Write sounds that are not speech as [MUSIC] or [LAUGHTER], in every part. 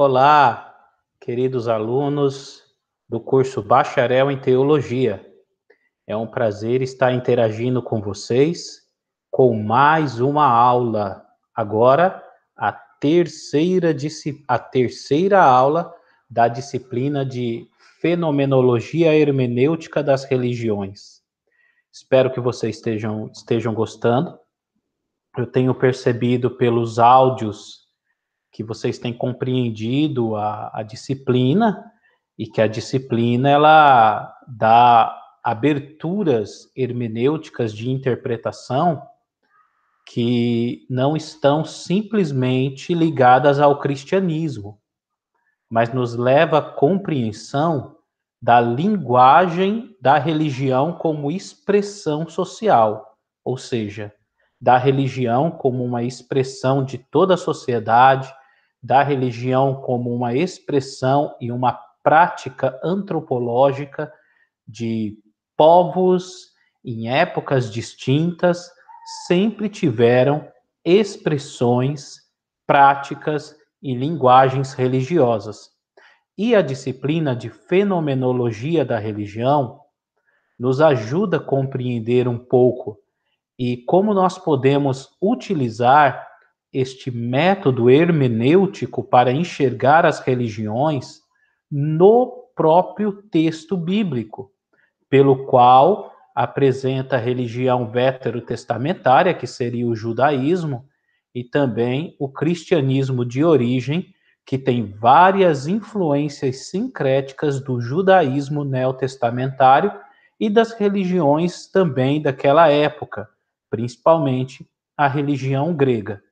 Olá, queridos alunos do curso Bacharel em Teologia. É um prazer estar interagindo com vocês com mais uma aula. Agora, a terceira, a terceira aula da disciplina de Fenomenologia Hermenêutica das Religiões. Espero que vocês estejam, estejam gostando. Eu tenho percebido pelos áudios que vocês têm compreendido a, a disciplina e que a disciplina ela dá aberturas hermenêuticas de interpretação que não estão simplesmente ligadas ao cristianismo, mas nos leva à compreensão da linguagem da religião como expressão social, ou seja, da religião como uma expressão de toda a sociedade, da religião como uma expressão e uma prática antropológica de povos em épocas distintas sempre tiveram expressões, práticas e linguagens religiosas. E a disciplina de fenomenologia da religião nos ajuda a compreender um pouco e como nós podemos utilizar este método hermenêutico para enxergar as religiões no próprio texto bíblico, pelo qual apresenta a religião veterotestamentária, que seria o judaísmo, e também o cristianismo de origem, que tem várias influências sincréticas do judaísmo neotestamentário e das religiões também daquela época, principalmente a religião grega.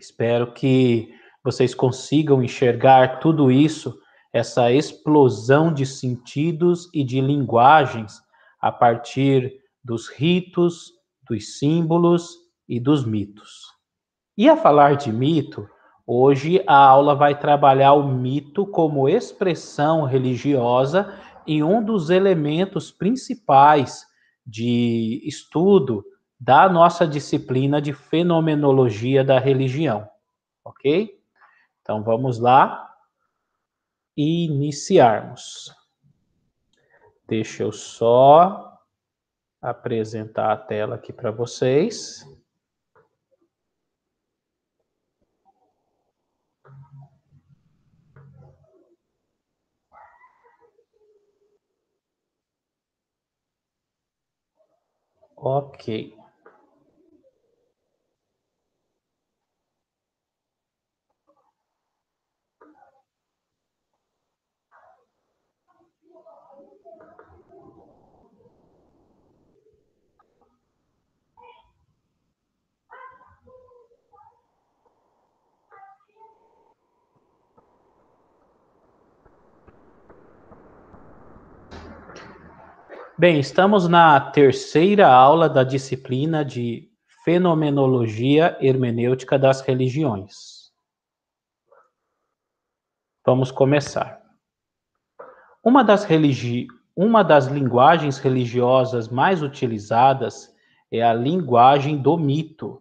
Espero que vocês consigam enxergar tudo isso, essa explosão de sentidos e de linguagens a partir dos ritos, dos símbolos e dos mitos. E a falar de mito, hoje a aula vai trabalhar o mito como expressão religiosa e um dos elementos principais de estudo da nossa disciplina de fenomenologia da religião, ok? Então vamos lá iniciarmos. Deixa eu só apresentar a tela aqui para vocês. Ok. Bem, estamos na terceira aula da disciplina de Fenomenologia Hermenêutica das Religiões. Vamos começar. Uma das, religi... Uma das linguagens religiosas mais utilizadas é a linguagem do mito.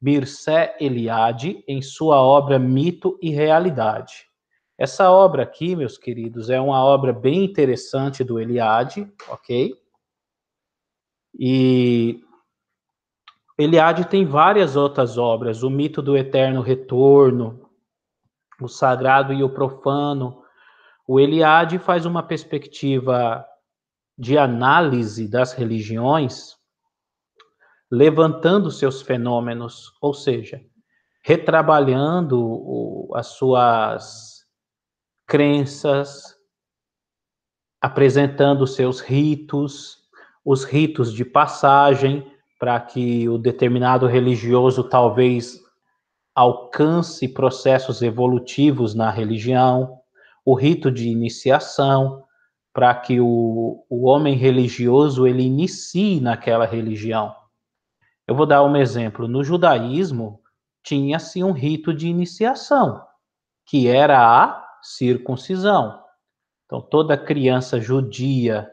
Mircea Eliade, em sua obra Mito e Realidade. Essa obra aqui, meus queridos, é uma obra bem interessante do Eliade, ok? E Eliade tem várias outras obras, o mito do eterno retorno, o sagrado e o profano. O Eliade faz uma perspectiva de análise das religiões, levantando seus fenômenos, ou seja, retrabalhando as suas crenças, apresentando seus ritos, os ritos de passagem, para que o determinado religioso talvez alcance processos evolutivos na religião, o rito de iniciação, para que o, o homem religioso ele inicie naquela religião. Eu vou dar um exemplo. No judaísmo, tinha-se um rito de iniciação, que era a circuncisão. Então, toda criança judia,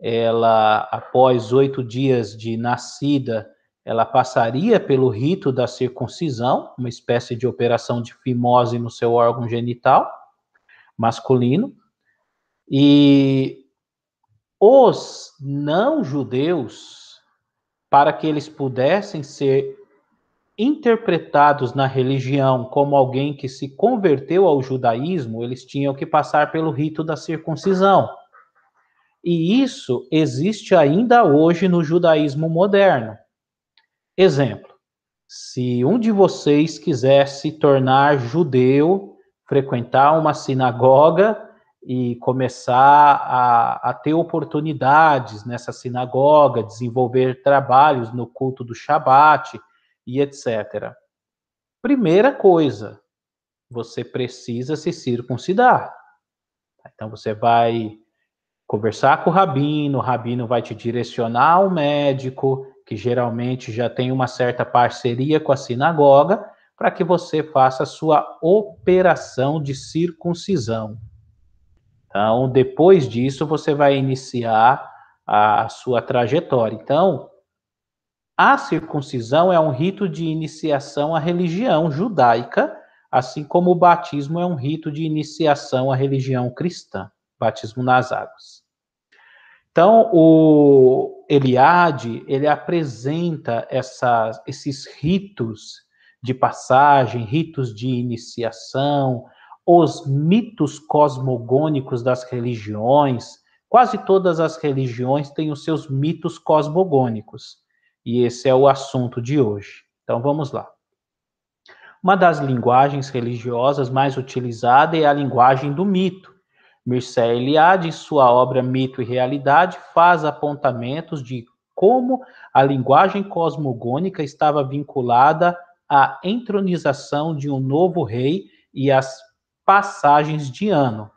ela, após oito dias de nascida, ela passaria pelo rito da circuncisão, uma espécie de operação de fimose no seu órgão genital masculino. E os não judeus, para que eles pudessem ser interpretados na religião como alguém que se converteu ao judaísmo, eles tinham que passar pelo rito da circuncisão. E isso existe ainda hoje no judaísmo moderno. Exemplo: se um de vocês quisesse se tornar judeu, frequentar uma sinagoga e começar a, a ter oportunidades nessa sinagoga, desenvolver trabalhos no culto do Shabat, e etc. Primeira coisa, você precisa se circuncidar. Tá, então você vai conversar com o rabino, o rabino vai te direcionar ao médico, que geralmente já tem uma certa parceria com a sinagoga, para que você faça a sua operação de circuncisão. Então, depois disso, você vai iniciar a sua trajetória. Então, a circuncisão é um rito de iniciação à religião judaica, assim como o batismo é um rito de iniciação à religião cristã, batismo nas águas. Então, o Eliade, ele apresenta essas, esses ritos de passagem, ritos de iniciação, os mitos cosmogônicos das religiões. Quase todas as religiões têm os seus mitos cosmogônicos e esse é o assunto de hoje. Então vamos lá. Uma das linguagens religiosas mais utilizada é a linguagem do mito. Mircea Eliade, em sua obra Mito e Realidade, faz apontamentos de como a linguagem cosmogônica estava vinculada à entronização de um novo rei e às passagens de ano.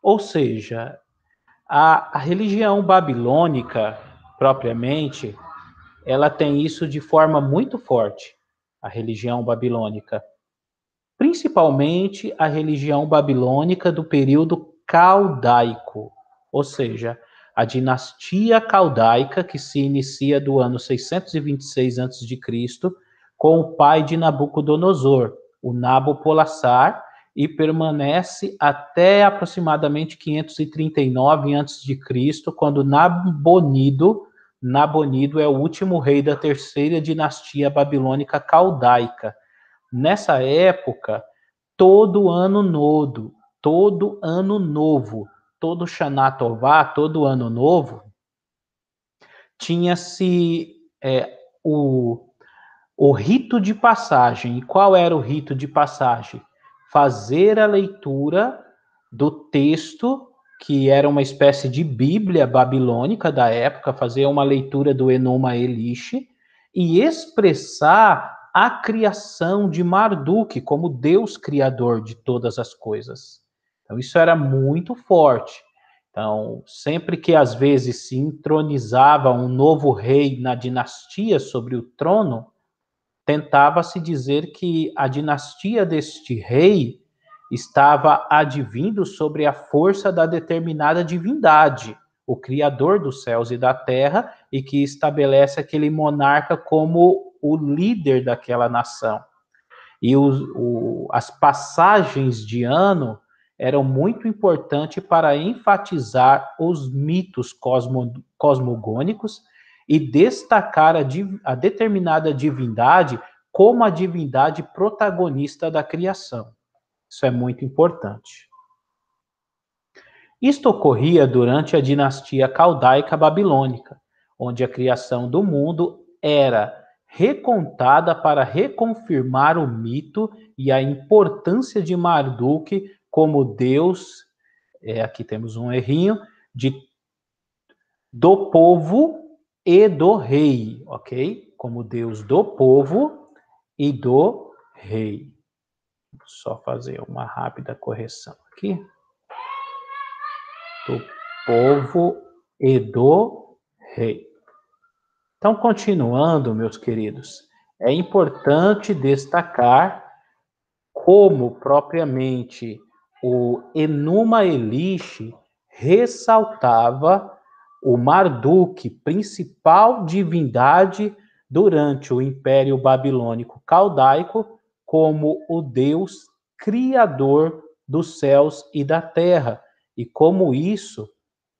Ou seja, a, a religião babilônica, propriamente, ela tem isso de forma muito forte, a religião babilônica. Principalmente a religião babilônica do período caldaico, ou seja, a dinastia caldaica que se inicia do ano 626 a.C. com o pai de Nabucodonosor, o Nabopolassar, e permanece até aproximadamente 539 a.C., quando Nabonido Nabonido é o último rei da terceira dinastia babilônica caldaica. Nessa época, todo ano novo, todo ano novo, todo Shana todo ano novo, tinha-se é, o, o rito de passagem. E qual era o rito de passagem? Fazer a leitura do texto que era uma espécie de bíblia babilônica da época, fazer uma leitura do Enuma Elish e expressar a criação de Marduk como Deus criador de todas as coisas. Então isso era muito forte. Então, sempre que às vezes se entronizava um novo rei na dinastia sobre o trono, tentava-se dizer que a dinastia deste rei estava advindo sobre a força da determinada divindade, o Criador dos céus e da terra, e que estabelece aquele monarca como o líder daquela nação. E o, as passagens de ano eram muito importantes para enfatizar os mitos cosmo, cosmogônicos e destacar a, a determinada divindade como a divindade protagonista da criação. Isso é muito importante. Isto ocorria durante a dinastia caldaica babilônica, onde a criação do mundo era recontada para reconfirmar o mito e a importância de Marduk como deus, é, aqui temos um errinho, de, do povo e do rei, ok? Como deus do povo e do rei só fazer uma rápida correção aqui. Do povo e do rei. Então, continuando, meus queridos, é importante destacar como propriamente o Enuma Elish ressaltava o Marduk, principal divindade durante o Império Babilônico Caldaico, como o Deus Criador dos céus e da terra, e como isso,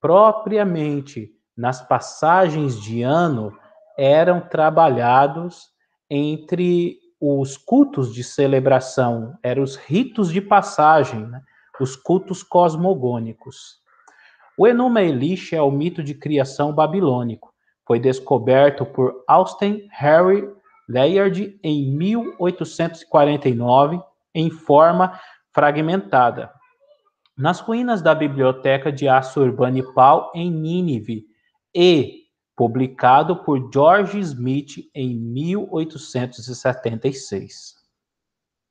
propriamente nas passagens de ano, eram trabalhados entre os cultos de celebração, eram os ritos de passagem, né? os cultos cosmogônicos. O Enuma Elish é o mito de criação babilônico. Foi descoberto por Austin Harry Layard em 1849 em forma fragmentada. Nas ruínas da biblioteca de Assurbanipal em Nínive e publicado por George Smith em 1876.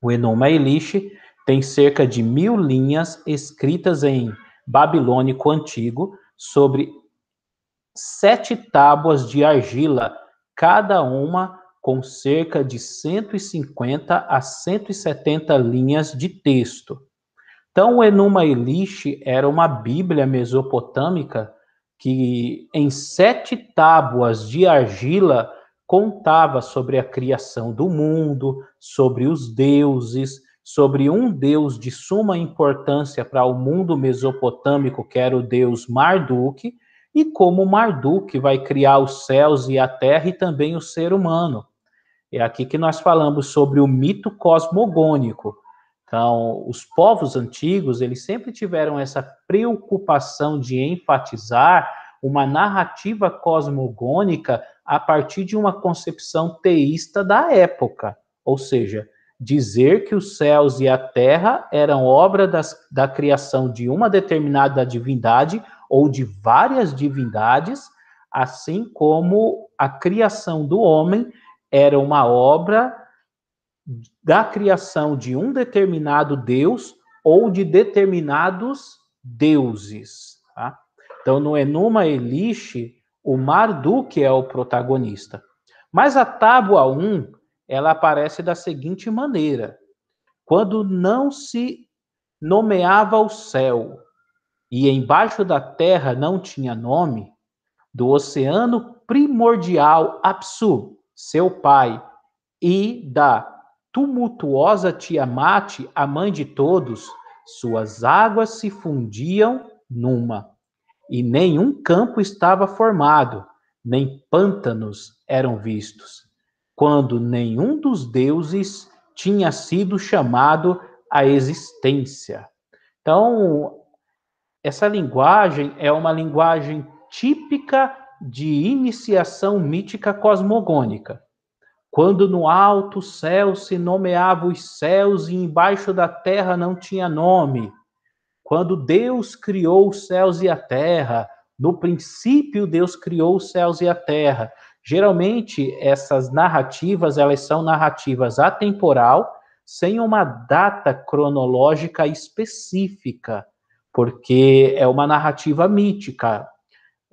O Enuma Elish tem cerca de mil linhas escritas em babilônico antigo sobre sete tábuas de argila, cada uma com cerca de 150 a 170 linhas de texto. Então, o Enuma Elish era uma Bíblia mesopotâmica que, em sete tábuas de argila, contava sobre a criação do mundo, sobre os deuses, sobre um deus de suma importância para o mundo mesopotâmico, que era o deus Marduk, e como Marduk vai criar os céus e a terra e também o ser humano. É aqui que nós falamos sobre o mito cosmogônico. Então, os povos antigos, eles sempre tiveram essa preocupação de enfatizar uma narrativa cosmogônica a partir de uma concepção teísta da época, ou seja, dizer que os céus e a terra eram obra das, da criação de uma determinada divindade ou de várias divindades, assim como a criação do homem era uma obra da criação de um determinado Deus ou de determinados deuses. Tá? Então, no Enuma é Elish, o Marduk é o protagonista. Mas a tábua 1, ela aparece da seguinte maneira: quando não se nomeava o céu e embaixo da terra não tinha nome, do oceano primordial Apsu, seu pai, e da tumultuosa Tiamat, a mãe de todos, suas águas se fundiam numa, e nenhum campo estava formado, nem pântanos eram vistos, quando nenhum dos deuses tinha sido chamado à existência. Então, essa linguagem é uma linguagem típica de iniciação mítica cosmogônica, quando no alto céu se nomeava os céus e embaixo da terra não tinha nome, quando Deus criou os céus e a terra, no princípio Deus criou os céus e a terra. Geralmente essas narrativas, elas são narrativas atemporal, sem uma data cronológica específica, porque é uma narrativa mítica,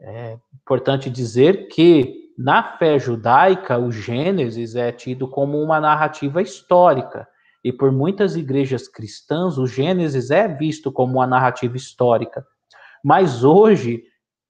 é importante dizer que na fé judaica o Gênesis é tido como uma narrativa histórica e por muitas igrejas cristãs o Gênesis é visto como uma narrativa histórica. Mas hoje,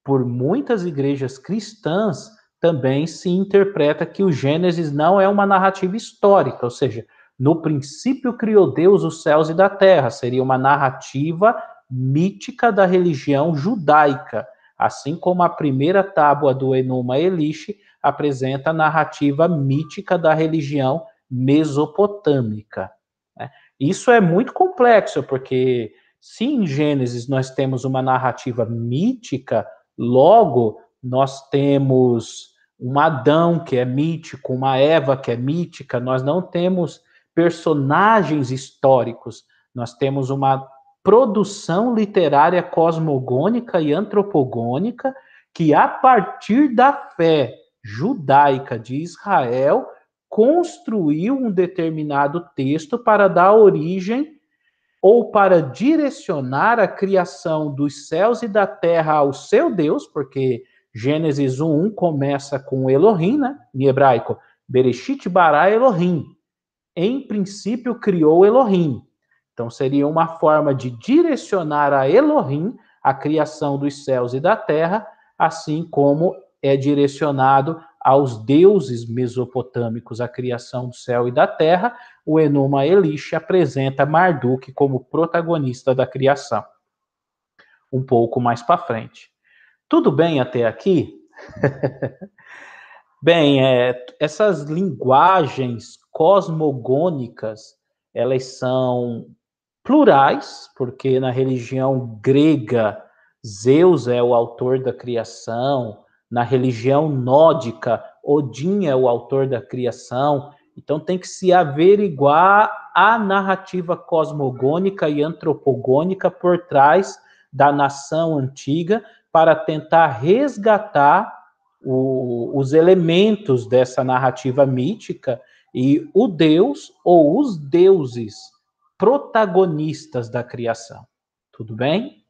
por muitas igrejas cristãs, também se interpreta que o Gênesis não é uma narrativa histórica, ou seja, no princípio criou Deus os céus e da terra, seria uma narrativa mítica da religião judaica assim como a primeira tábua do Enuma Elish apresenta a narrativa mítica da religião mesopotâmica. Né? Isso é muito complexo, porque se em Gênesis nós temos uma narrativa mítica, logo nós temos um Adão que é mítico, uma Eva que é mítica, nós não temos personagens históricos, nós temos uma produção literária cosmogônica e antropogônica que, a partir da fé judaica de Israel, construiu um determinado texto para dar origem ou para direcionar a criação dos céus e da terra ao seu Deus, porque Gênesis 1:1 começa com Elohim, né? Em hebraico, Bereshit bara Elohim. Em princípio criou Elohim. Então seria uma forma de direcionar a Elohim a criação dos céus e da terra, assim como é direcionado aos deuses mesopotâmicos a criação do céu e da terra, o Enuma Elish apresenta Marduk como protagonista da criação. Um pouco mais para frente. Tudo bem até aqui? [LAUGHS] bem, é, essas linguagens cosmogônicas, elas são plurais, porque na religião grega Zeus é o autor da criação, na religião nórdica Odin é o autor da criação. Então tem que se averiguar a narrativa cosmogônica e antropogônica por trás da nação antiga para tentar resgatar o, os elementos dessa narrativa mítica e o deus ou os deuses protagonistas da criação. Tudo bem?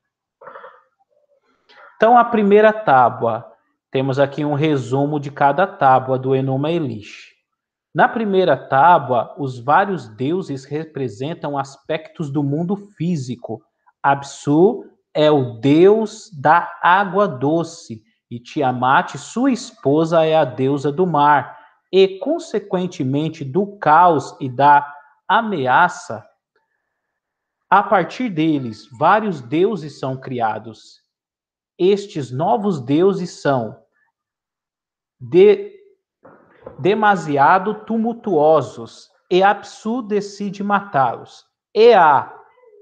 Então, a primeira tábua, temos aqui um resumo de cada tábua do Enuma Elish. Na primeira tábua, os vários deuses representam aspectos do mundo físico. Absu é o deus da água doce e Tiamat, sua esposa, é a deusa do mar e, consequentemente, do caos e da ameaça a partir deles, vários deuses são criados. Estes novos deuses são de, demasiado tumultuosos e Apsu decide matá-los. Ea,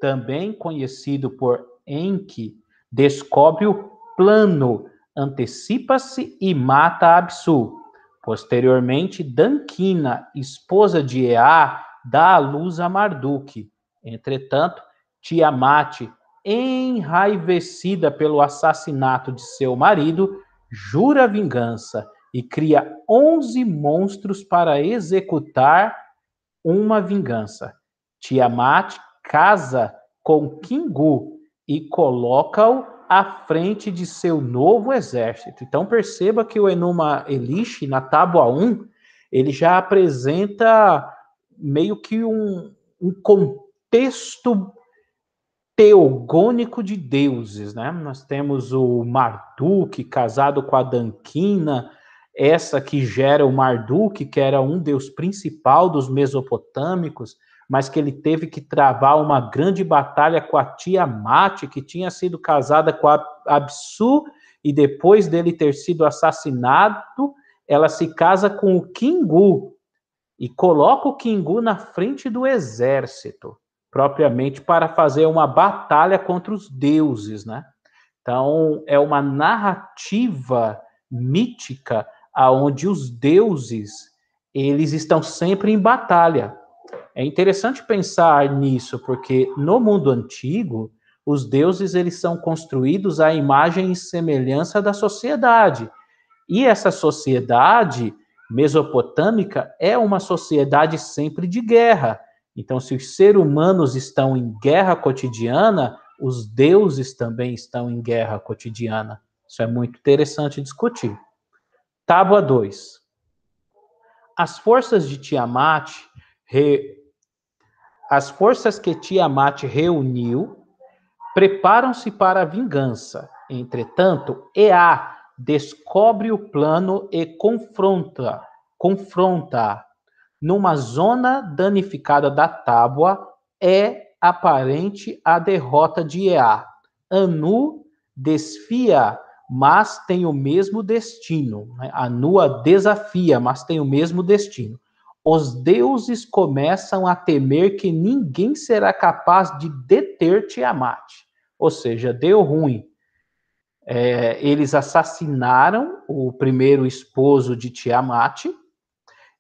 também conhecido por Enki, descobre o plano, antecipa-se e mata Apsu. Posteriormente, Dankina, esposa de Ea, dá à luz a Marduk. Entretanto, Tiamat, enraivecida pelo assassinato de seu marido, jura vingança e cria onze monstros para executar uma vingança. Tiamat casa com Kingu e coloca-o à frente de seu novo exército. Então perceba que o Enuma Elish, na tábua 1, ele já apresenta meio que um, um contexto texto teogônico de deuses, né? Nós temos o Marduk casado com a Danquina, essa que gera o Marduk, que era um deus principal dos mesopotâmicos, mas que ele teve que travar uma grande batalha com a tia Mate, que tinha sido casada com a Absu, e depois dele ter sido assassinado, ela se casa com o Kingu e coloca o Kingu na frente do exército propriamente para fazer uma batalha contra os deuses, né? Então, é uma narrativa mítica aonde os deuses, eles estão sempre em batalha. É interessante pensar nisso, porque no mundo antigo, os deuses eles são construídos à imagem e semelhança da sociedade. E essa sociedade mesopotâmica é uma sociedade sempre de guerra então, se os seres humanos estão em guerra cotidiana, os deuses também estão em guerra cotidiana. Isso é muito interessante discutir. Tábua 2. As forças de Tiamat, re... as forças que Tiamat reuniu, preparam-se para a vingança. Entretanto, Ea descobre o plano e confronta, confronta numa zona danificada da tábua, é aparente a derrota de Ea. Anu desfia, mas tem o mesmo destino. Né? Anu a desafia, mas tem o mesmo destino. Os deuses começam a temer que ninguém será capaz de deter Tiamat. Ou seja, deu ruim. É, eles assassinaram o primeiro esposo de Tiamat,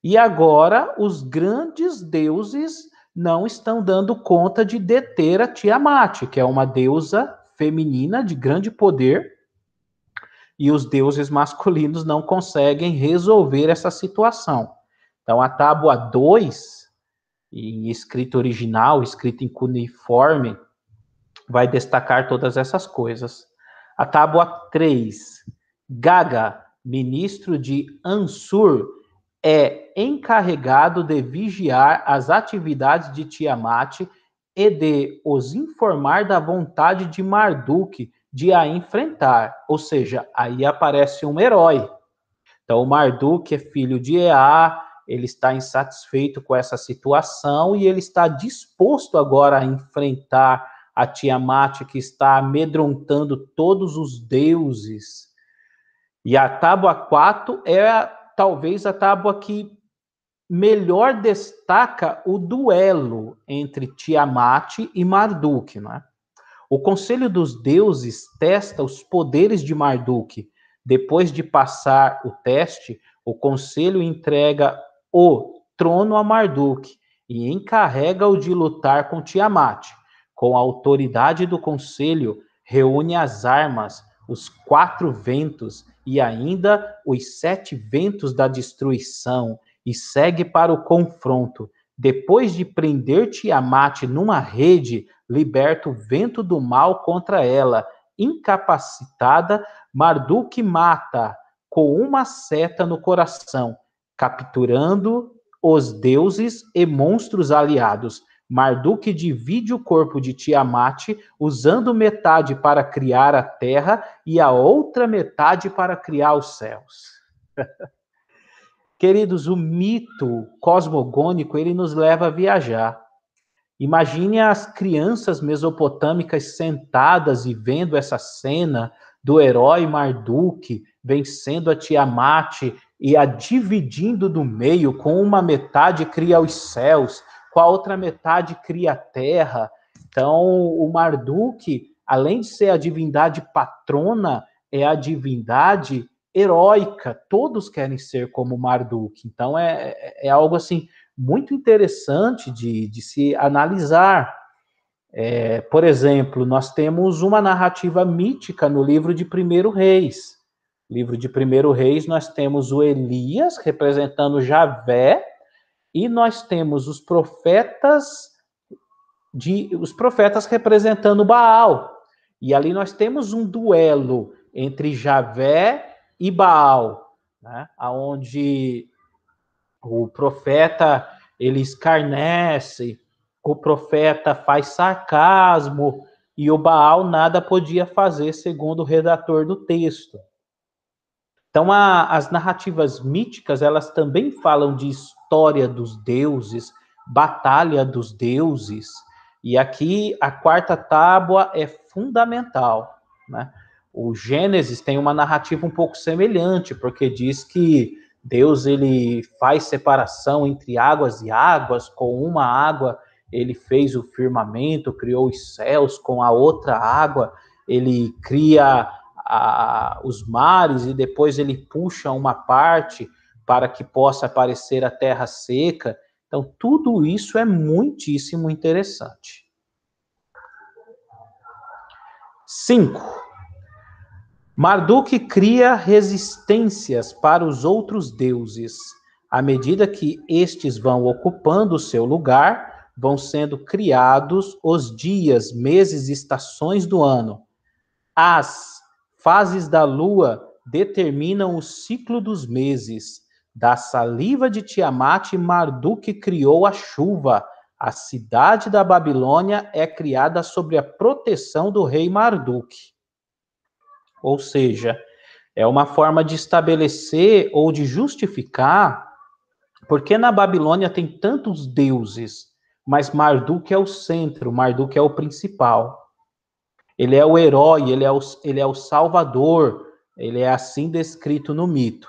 e agora os grandes deuses não estão dando conta de deter a Tiamat, que é uma deusa feminina de grande poder, e os deuses masculinos não conseguem resolver essa situação. Então a tábua 2, em escrito original, escrito em cuneiforme, vai destacar todas essas coisas. A tábua 3, Gaga, ministro de Ansur, é encarregado de vigiar as atividades de Tiamat e de os informar da vontade de Marduk de a enfrentar. Ou seja, aí aparece um herói. Então, Marduk é filho de Ea, ele está insatisfeito com essa situação e ele está disposto agora a enfrentar a Tiamat que está amedrontando todos os deuses. E a tábua 4 é talvez a tábua que melhor destaca o duelo entre Tiamat e Marduk. Né? O Conselho dos Deuses testa os poderes de Marduk. Depois de passar o teste, o Conselho entrega o trono a Marduk e encarrega-o de lutar com Tiamat. Com a autoridade do Conselho, reúne as armas, os quatro ventos e ainda os sete ventos da destruição, e segue para o confronto. Depois de prender mate numa rede, liberta o vento do mal contra ela. Incapacitada, Marduk mata com uma seta no coração, capturando os deuses e monstros aliados. Marduk divide o corpo de Tiamat, usando metade para criar a terra e a outra metade para criar os céus. [LAUGHS] Queridos, o mito cosmogônico ele nos leva a viajar. Imagine as crianças mesopotâmicas sentadas e vendo essa cena do herói Marduk vencendo a Tiamat e a dividindo do meio, com uma metade cria os céus com a outra metade cria a terra. Então, o Marduk, além de ser a divindade patrona, é a divindade heróica. Todos querem ser como Marduk. Então, é, é, é algo assim muito interessante de, de se analisar. É, por exemplo, nós temos uma narrativa mítica no livro de Primeiro Reis. Livro de Primeiro Reis, nós temos o Elias representando Javé, e nós temos os profetas de os profetas representando Baal. E ali nós temos um duelo entre Javé e Baal, né? Aonde o profeta ele escarnece, o profeta faz sarcasmo e o Baal nada podia fazer, segundo o redator do texto. Então, a, as narrativas míticas, elas também falam disso história dos deuses, batalha dos deuses. E aqui a quarta tábua é fundamental, né? O Gênesis tem uma narrativa um pouco semelhante, porque diz que Deus ele faz separação entre águas e águas, com uma água ele fez o firmamento, criou os céus, com a outra água ele cria a, os mares e depois ele puxa uma parte para que possa aparecer a terra seca. Então, tudo isso é muitíssimo interessante. 5. Marduk cria resistências para os outros deuses. À medida que estes vão ocupando o seu lugar, vão sendo criados os dias, meses e estações do ano. As fases da lua determinam o ciclo dos meses. Da saliva de Tiamat, Marduk criou a chuva. A cidade da Babilônia é criada sob a proteção do rei Marduk. Ou seja, é uma forma de estabelecer ou de justificar porque na Babilônia tem tantos deuses, mas Marduk é o centro, Marduk é o principal. Ele é o herói, ele é o, ele é o salvador, ele é assim descrito no mito.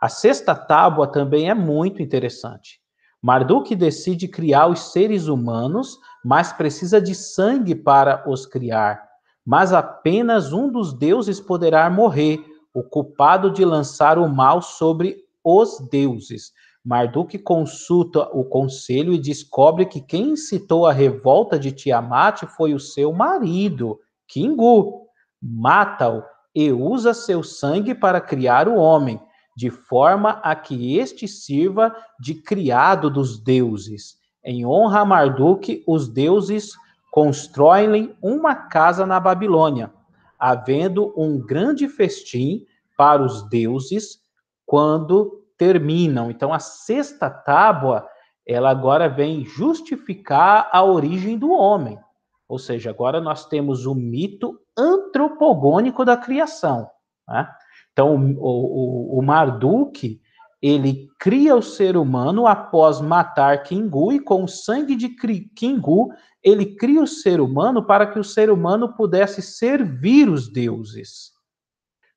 A sexta tábua também é muito interessante. Marduk decide criar os seres humanos, mas precisa de sangue para os criar. Mas apenas um dos deuses poderá morrer, o culpado de lançar o mal sobre os deuses. Marduk consulta o conselho e descobre que quem incitou a revolta de Tiamat foi o seu marido, Kingu. Mata-o e usa seu sangue para criar o homem de forma a que este sirva de criado dos deuses. Em honra a Marduk, os deuses constroem-lhe uma casa na Babilônia, havendo um grande festim para os deuses quando terminam. Então, a sexta tábua, ela agora vem justificar a origem do homem. Ou seja, agora nós temos o mito antropogônico da criação. Né? Então, o, o, o Marduk, ele cria o ser humano após matar Kingu, e com o sangue de Kingu, ele cria o ser humano para que o ser humano pudesse servir os deuses.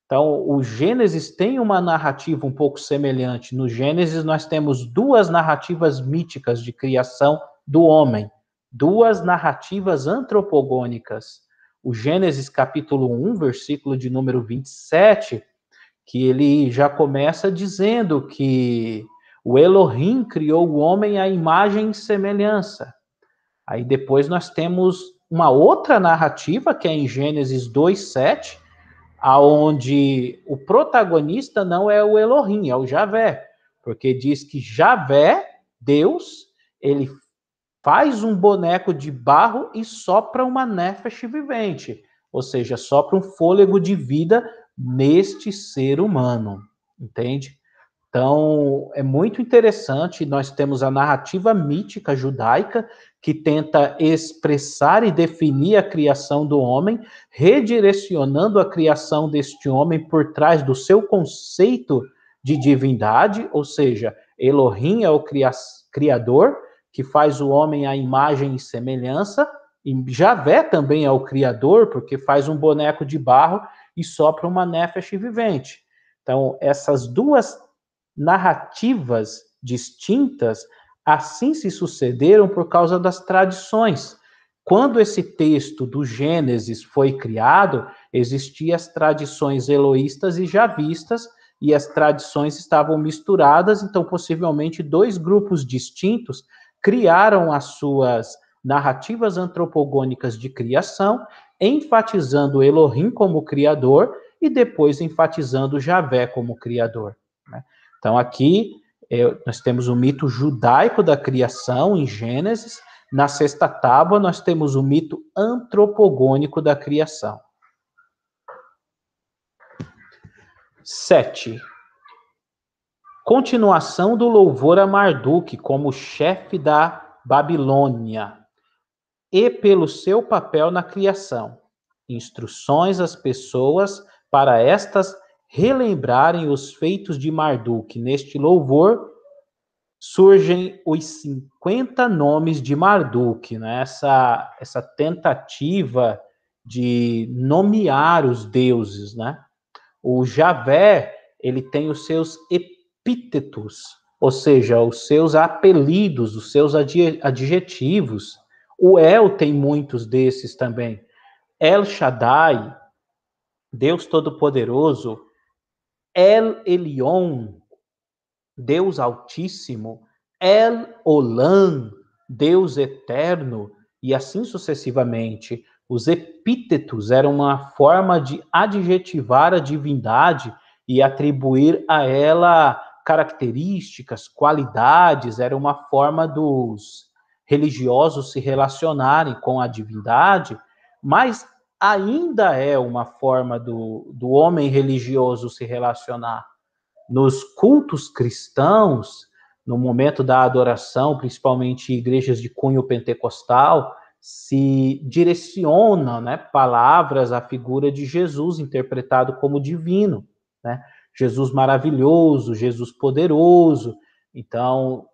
Então, o Gênesis tem uma narrativa um pouco semelhante. No Gênesis, nós temos duas narrativas míticas de criação do homem, duas narrativas antropogônicas. O Gênesis, capítulo 1, versículo de número 27, que ele já começa dizendo que o Elohim criou o homem à imagem e semelhança. Aí depois nós temos uma outra narrativa, que é em Gênesis 2:7, aonde o protagonista não é o Elohim, é o Javé, porque diz que Javé, Deus, ele faz um boneco de barro e sopra uma nefesh vivente, ou seja, sopra um fôlego de vida neste ser humano, entende? Então, é muito interessante, nós temos a narrativa mítica judaica que tenta expressar e definir a criação do homem, redirecionando a criação deste homem por trás do seu conceito de divindade, ou seja, Elohim é o criador que faz o homem à imagem e semelhança, e Javé também é o criador porque faz um boneco de barro e só para uma Nefesh vivente. Então, essas duas narrativas distintas assim se sucederam por causa das tradições. Quando esse texto do Gênesis foi criado, existiam as tradições eloístas e javistas, e as tradições estavam misturadas, então possivelmente dois grupos distintos criaram as suas narrativas antropogônicas de criação enfatizando Elohim como criador e depois enfatizando Javé como criador. Né? Então aqui é, nós temos o mito judaico da criação em Gênesis, na sexta tábua nós temos o mito antropogônico da criação. 7. Continuação do louvor a Marduk como chefe da Babilônia e pelo seu papel na criação. Instruções às pessoas para estas relembrarem os feitos de Marduk. Neste louvor surgem os 50 nomes de Marduk, né? essa, essa tentativa de nomear os deuses. Né? O Javé ele tem os seus epítetos, ou seja, os seus apelidos, os seus adjetivos o El tem muitos desses também. El Shaddai, Deus Todo-Poderoso, El Elyon, Deus Altíssimo, El Olam, Deus Eterno, e assim sucessivamente. Os epítetos eram uma forma de adjetivar a divindade e atribuir a ela características, qualidades, era uma forma dos religiosos se relacionarem com a divindade, mas ainda é uma forma do, do homem religioso se relacionar. Nos cultos cristãos, no momento da adoração, principalmente igrejas de cunho pentecostal, se direcionam né, palavras à figura de Jesus interpretado como divino, né? Jesus maravilhoso, Jesus poderoso. Então,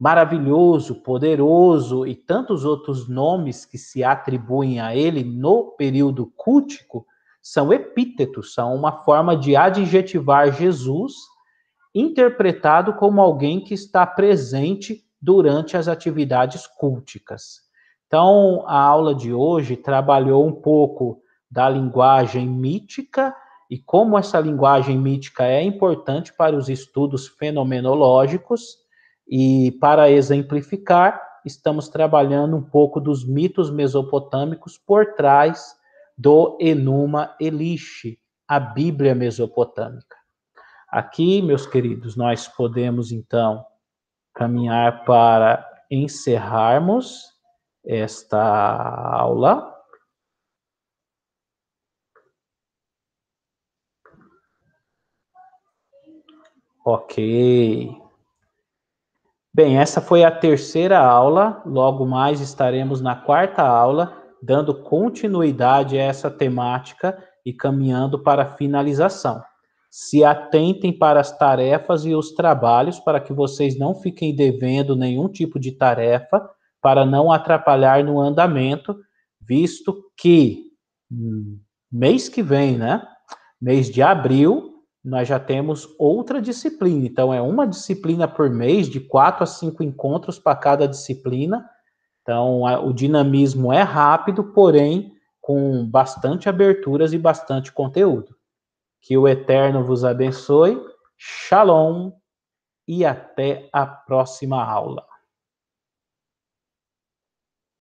maravilhoso, poderoso e tantos outros nomes que se atribuem a ele no período cultico são epítetos, são uma forma de adjetivar Jesus, interpretado como alguém que está presente durante as atividades culticas. Então, a aula de hoje trabalhou um pouco da linguagem mítica e como essa linguagem mítica é importante para os estudos fenomenológicos e para exemplificar, estamos trabalhando um pouco dos mitos mesopotâmicos por trás do Enuma Elish, a Bíblia mesopotâmica. Aqui, meus queridos, nós podemos então caminhar para encerrarmos esta aula. Ok. Bem, essa foi a terceira aula, logo mais estaremos na quarta aula, dando continuidade a essa temática e caminhando para a finalização. Se atentem para as tarefas e os trabalhos para que vocês não fiquem devendo nenhum tipo de tarefa, para não atrapalhar no andamento, visto que hum, mês que vem, né? Mês de abril, nós já temos outra disciplina. Então, é uma disciplina por mês, de quatro a cinco encontros para cada disciplina. Então, a, o dinamismo é rápido, porém, com bastante aberturas e bastante conteúdo. Que o Eterno vos abençoe. Shalom e até a próxima aula.